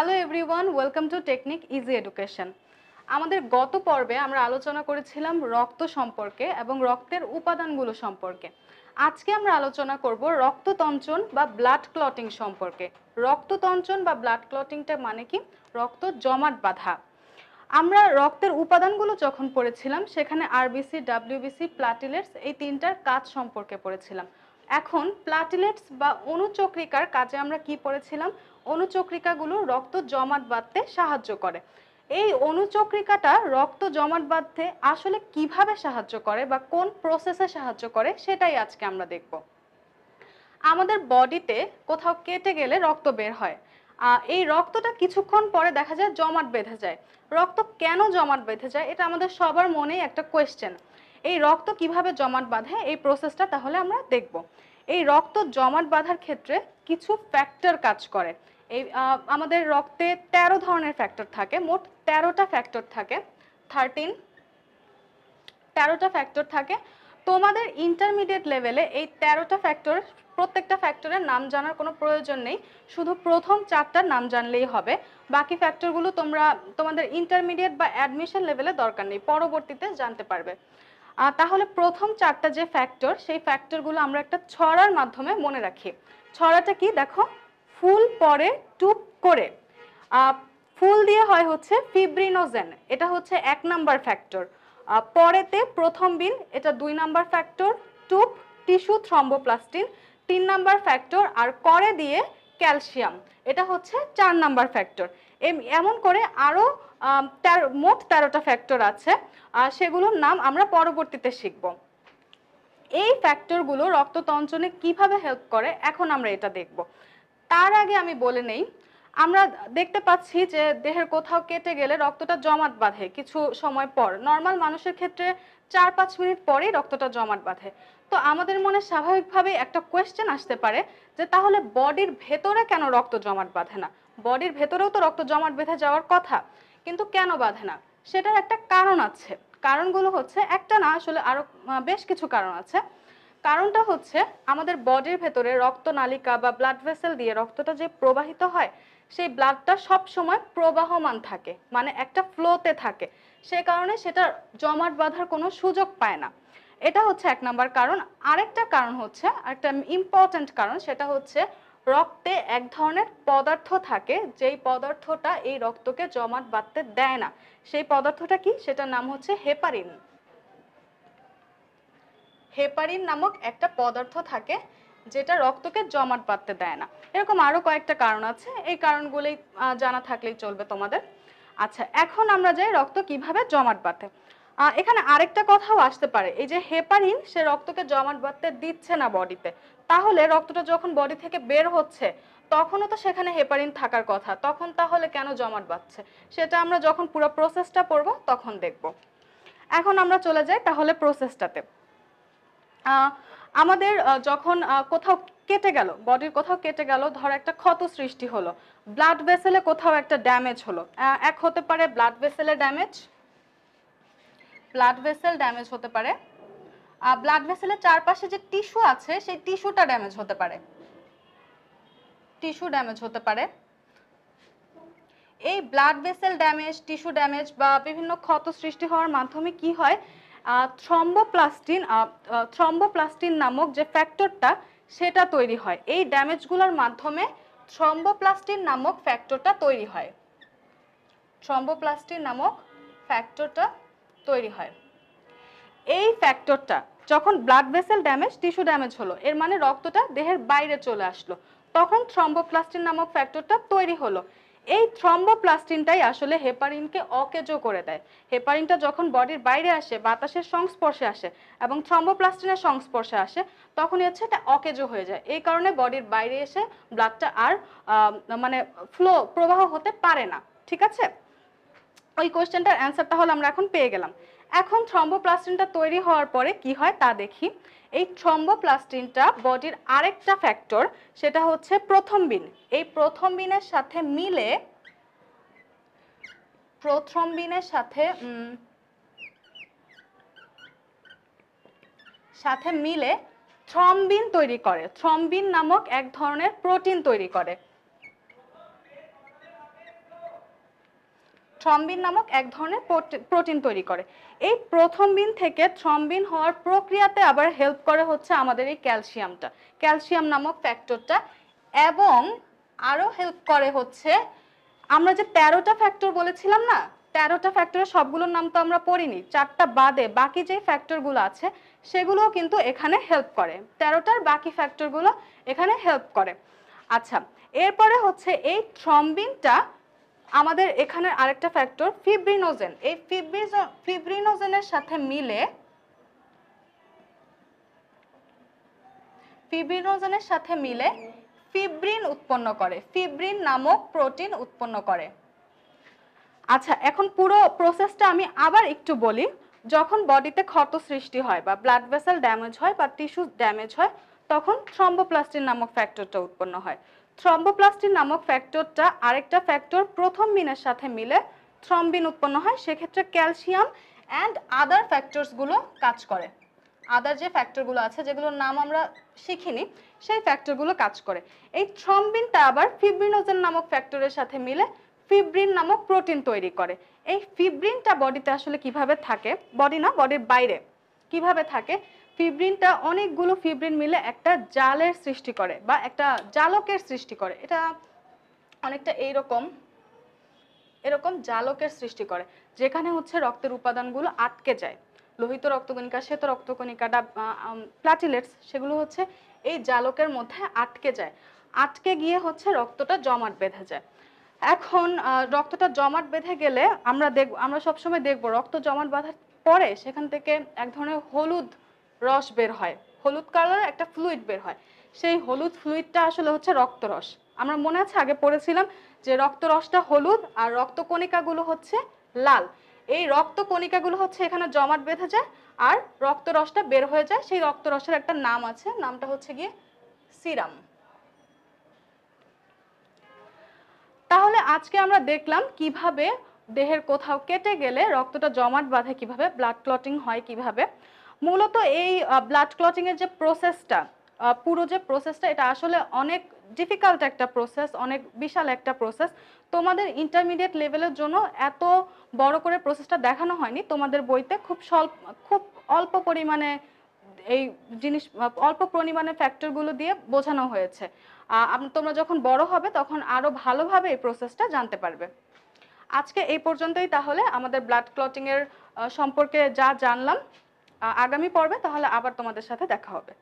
hello everyone welcome to technique easy education আমাদের গত পর্বে আমরা আলোচনা করেছিলাম রক্ত সম্পর্কে এবং রক্তের উপাদানগুলো সম্পর্কে আজকে আমরা আলোচনা করব রক্ততঞ্চন বা ব্লাড ক্লটিং সম্পর্কে রক্ততঞ্চন বা ব্লাড ক্লটিংটা মানে কি রক্ত জমাট বাঁধা আমরা রক্তের উপাদানগুলো যখন পড়েছিলাম সেখানে আরবিসি ডাব্লিউবিসি প্লাটিলেটস এই তিনটার কাজ সম্পর্কে পড়েছিলাম এখন প্লাটিলেটস বা অণুচক্রিকার কাজে আমরা কি পড়েছিলাম অনুচক্রিকাগুলো রক্ত জমাট বাঁধতে সাহায্য করে এই অনুচক্রিকাটা রক্ত জমাট বাঁধতে আসলে কিভাবে সাহায্য করে বা কোন প্রসেসে সাহায্য করে সেটাই আজকে আমরা দেখব আমাদের বডিতে কোথাও কেটে গেলে রক্ত বের হয় এই রক্তটা কিছুক্ষণ পরে দেখা যায় জমাট বেঁধে যায় রক্ত কেন জমাট বেঁধে যায় এটা আমাদের সবার মনেই একটা কোয়েশ্চেন এই রক্ত কিভাবে জমাট বাঁধে এই প্রসেসটা তাহলে আমরা দেখব এই রক্ত জমাট বাঁধার ক্ষেত্রে কিছু ফ্যাক্টর কাজ করে এই আমাদের রক্তে ১৩ ধরনের ফ্যাক্টর থাকে মোট ১৩টা ফ্যাক্টর থাকে থার্টিন তেরোটা ফ্যাক্টর থাকে তোমাদের ইন্টারমিডিয়েট লেভেলে এই তেরোটা ফ্যাক্টর প্রত্যেকটা ফ্যাক্টরের নাম জানার কোনো প্রয়োজন নেই শুধু প্রথম চারটার নাম জানলেই হবে বাকি ফ্যাক্টরগুলো তোমরা তোমাদের ইন্টারমিডিয়েট বা অ্যাডমিশন লেভেলে দরকার নেই পরবর্তীতে জানতে পারবে তাহলে প্রথম চারটা যে ফ্যাক্টর সেই ফ্যাক্টরগুলো আমরা একটা ছড়ার মাধ্যমে মনে রাখি ছড়াটা কি দেখো ফুল পরে টুপ করে ফুল দিয়ে হয় হচ্ছে ফিব্রিনোজেন এটা হচ্ছে এক নাম্বার ফ্যাক্টর পরেতে প্রথম বিন এটা দুই নাম্বার ফ্যাক্টর টুপ টিস্যু থ্রম্বোপ্লাস্টিন তিন নাম্বার ফ্যাক্টর আর করে দিয়ে ক্যালসিয়াম এটা হচ্ছে চার নাম্বার ফ্যাক্টর এম এমন করে আরও তেরো মোট তেরোটা ফ্যাক্টর আছে আর সেগুলোর নাম আমরা পরবর্তীতে শিখব এই ফ্যাক্টরগুলো রক্ততন্ত্রণে কিভাবে হেল্প করে এখন আমরা এটা দেখব তার আগে আমি বলে নেই আমরা দেখতে পাচ্ছি যে দেহের কোথাও কেটে গেলে রক্তটা জমাট বাঁধে কিছু সময় পর নর্মাল মানুষের ক্ষেত্রে চার পাঁচ মিনিট পরেই রক্তটা জমাট বাঁধে তো আমাদের মনে স্বাভাবিকভাবেই একটা কোয়েশ্চেন আসতে পারে যে তাহলে বডির ভেতরে কেন রক্ত জমাট বাঁধে না বডির ভেতরেও তো রক্ত জমাট বেঁধে যাওয়ার কথা কিন্তু কেন বাঁধে না সেটার একটা কারণ আছে কারণগুলো হচ্ছে একটা না আসলে আরো বেশ কিছু কারণ আছে কারণটা হচ্ছে আমাদের বডির ভেতরে রক্তনালিকা বা ব্লাড ভেসেল দিয়ে রক্তটা যে প্রবাহিত হয় সেই ব্লাডটা সব সময় প্রবাহমান থাকে মানে একটা ফ্লোতে থাকে সে কারণে সেটা জমাট বাঁধার কোনো সুযোগ পায় না এটা হচ্ছে এক নাম্বার কারণ আরেকটা কারণ হচ্ছে একটা ইম্পর্ট্যান্ট কারণ সেটা হচ্ছে রক্তে এক ধরনের পদার্থ থাকে যেই পদার্থটা এই রক্তকে জমাট বাঁধতে দেয় না সেই পদার্থটা কি সেটার নাম হচ্ছে হেপারিন হেপারিন নামক একটা পদার্থ থাকে যেটা রক্তকে জমাট বাঁধতে দেয় না এরকম আরও কয়েকটা কারণ আছে এই কারণগুলোই জানা থাকলেই চলবে তোমাদের আচ্ছা এখন আমরা যাই রক্ত কিভাবে জমাট বাঁধে এখানে আরেকটা কথাও আসতে পারে এই যে হেপারিন সে রক্তকে জমাট বাঁধতে দিচ্ছে না বডিতে তাহলে রক্তটা যখন বডি থেকে বের হচ্ছে তখনও তো সেখানে হেপারিন থাকার কথা তখন তাহলে কেন জমাট বাঁধছে সেটা আমরা যখন পুরো প্রসেসটা পড়ব তখন দেখব এখন আমরা চলে যাই তাহলে প্রসেসটাতে আমাদের যখন কোথাও কেটে গেল বডির কোথাও কেটে গেল ধর একটা ক্ষত সৃষ্টি হলো ব্লাড ভেসেলে কোথাও একটা ড্যামেজ হলো এক হতে পারে ব্লাড ভেসেলে ড্যামেজ ব্লাড ভেসেল ড্যামেজ হতে পারে ব্লাড ভেসেলের চারপাশে যে টিস্যু আছে সেই টিস্যুটা ড্যামেজ হতে পারে টিস্যু ড্যামেজ হতে পারে এই blood vessel damage tissue damage বা বিভিন্ন ক্ষত সৃষ্টি হওয়ার মাধ্যমে কি হয় থ্রম্বোপ্লাস্টিন থ্রম্বোপ্লাস্টিন নামক যে ফ্যাক্টরটা সেটা তৈরি হয় এই ড্যামেজগুলোর মাধ্যমে থ্রম্বোপ্লাস্টিন নামক ফ্যাক্টরটা তৈরি হয় থ্রম্বোপ্লাস্টিন নামক ফ্যাক্টরটা তৈরি হয় এই ফ্যাক্টরটা যখন blood vessel damage tissue damage হলো এর মানে রক্তটা দেহের বাইরে চলে আসলো তখন থ্রম্বোপ্লাস্টিন নামক ফ্যাক্টরটা তৈরি হলো এই থ্রম্বোপ্লাস্টিনটাই আসলে হেপারিনকে অকেজো করে দেয় হেপারিনটা যখন বডির বাইরে আসে বাতাসের সংস্পর্শে আসে এবং থ্রম্বোপ্লাস্টিনের সংস্পর্শে আসে তখন হচ্ছে এটা অকেজো হয়ে যায় এই কারণে বডির বাইরে এসে ব্লাডটা আর মানে ফ্লো প্রবাহ হতে পারে না ঠিক আছে ওই কোয়েশ্চেনটার অ্যান্সারটা হলো আমরা এখন পেয়ে গেলাম এখন থ্রম্বোপ্লাস্টিনটা তৈরি হওয়ার পরে কি হয় তা দেখি এই থ্রম্বোপ্লাস্টিনটা বডির আরেকটা ফ্যাক্টর সেটা হচ্ছে প্রথম বিন এই প্রথম বিনের সাথে মিলে প্রথম বিনের সাথে সাথে মিলে থ্রম্বিন তৈরি করে থ্রম্বিন নামক এক ধরনের প্রোটিন তৈরি করে থ্রম্বিন নামক এক ধরনের প্রোটিন তৈরি করে এই প্রথম দিন থেকে থ্রম্বিন হওয়ার প্রক্রিয়াতে আবার হেল্প করে হচ্ছে আমাদের এই ক্যালসিয়ামটা ক্যালসিয়াম নামক ফ্যাক্টরটা এবং আরও হেল্প করে হচ্ছে আমরা যে তেরোটা ফ্যাক্টর বলেছিলাম না তেরোটা ফ্যাক্টরের সবগুলোর নাম তো আমরা পড়িনি চারটা বাদে বাকি যে ফ্যাক্টরগুলো আছে সেগুলোও কিন্তু এখানে হেল্প করে তেরোটার বাকি ফ্যাক্টরগুলো এখানে হেল্প করে আচ্ছা এরপরে হচ্ছে এই থ্রম্বিনটা আমাদের এখানে আরেকটা ফ্যাক্টর ফিব্রিনোজেন এই ফিব্রিনোজেনের সাথে মিলে ফিব্রিনোজেনের সাথে মিলে ফিব্রিন উৎপন্ন করে ফিব্রিন নামক প্রোটিন উৎপন্ন করে আচ্ছা এখন পুরো প্রসেসটা আমি আবার একটু বলি যখন বডিতে ক্ষত সৃষ্টি হয় বা ব্লাড ভেসেল ড্যামেজ হয় বা টিস্যু ড্যামেজ হয় তখন থ্রম্বোপ্লাস্টিন নামক ফ্যাক্টরটা উৎপন্ন হয় থ্রম্বোপ্লাস্টিন নামক ফ্যাক্টরটা আরেকটা ফ্যাক্টর প্রথম মিনের সাথে মিলে থ্রম্বিন উৎপন্ন হয় সেক্ষেত্রে ক্যালসিয়াম অ্যান্ড আদার ফ্যাক্টরসগুলো কাজ করে আদার যে ফ্যাক্টরগুলো আছে যেগুলোর নাম আমরা শিখিনি সেই ফ্যাক্টরগুলো কাজ করে এই থ্রম্বিনটা আবার ফিব্রিনোজেন নামক ফ্যাক্টরের সাথে মিলে ফিব্রিন নামক প্রোটিন তৈরি করে এই ফিব্রিনটা বডিতে আসলে কিভাবে থাকে বডি না বডির বাইরে কিভাবে থাকে ফিব্রিনটা অনেকগুলো ফিব্রিন মিলে একটা জালের সৃষ্টি করে বা একটা জালকের সৃষ্টি করে এটা অনেকটা এইরকম এরকম জালকের সৃষ্টি করে যেখানে হচ্ছে রক্তের উপাদানগুলো আটকে যায় লোহিত রক্তকণিকা শ্বেত রক্তকণিকাটা প্লাটিলেটস সেগুলো হচ্ছে এই জালকের মধ্যে আটকে যায় আটকে গিয়ে হচ্ছে রক্তটা জমাট বেঁধে যায় এখন রক্তটা জমাট বেঁধে গেলে আমরা দেখব আমরা সবসময় দেখব রক্ত জমাট বাঁধার পরে সেখান থেকে এক ধরনের হলুদ রস বের হয় হলুদ কালার একটা ফ্লুইড বের হয় সেই হলুদ ফ্লুইডটা আসলে হচ্ছে রক্তরস আমরা মনে আছে আগে পড়েছিলাম যে রক্তরসটা হলুদ আর রক্তকণিকাগুলো হচ্ছে লাল এই রক্তকণিকাগুলো হচ্ছে এখানে জমাট বেঁধে যায় আর রক্তরসটা বের হয়ে যায় সেই রক্তরসের একটা নাম আছে নামটা হচ্ছে গিয়ে সিরাম তাহলে আজকে আমরা দেখলাম কিভাবে দেহের কোথাও কেটে গেলে রক্তটা জমাট বাঁধে কিভাবে ব্লাড ক্লটিং হয় কিভাবে মূলত এই ব্লাড এর যে প্রসেসটা পুরো যে প্রসেসটা এটা আসলে অনেক ডিফিকাল্ট একটা প্রসেস অনেক বিশাল একটা প্রসেস তোমাদের ইন্টারমিডিয়েট লেভেলের জন্য এত বড় করে প্রসেসটা দেখানো হয়নি তোমাদের বইতে খুব স্বল্প খুব অল্প পরিমাণে এই জিনিস অল্প পরিমাণে ফ্যাক্টরগুলো দিয়ে বোঝানো হয়েছে তোমরা যখন বড় হবে তখন আরও ভালোভাবে এই প্রসেসটা জানতে পারবে আজকে এই পর্যন্তই তাহলে আমাদের ব্লাড ক্লটিংয়ের সম্পর্কে যা জানলাম আগামী পর্বে তাহলে আবার তোমাদের সাথে দেখা হবে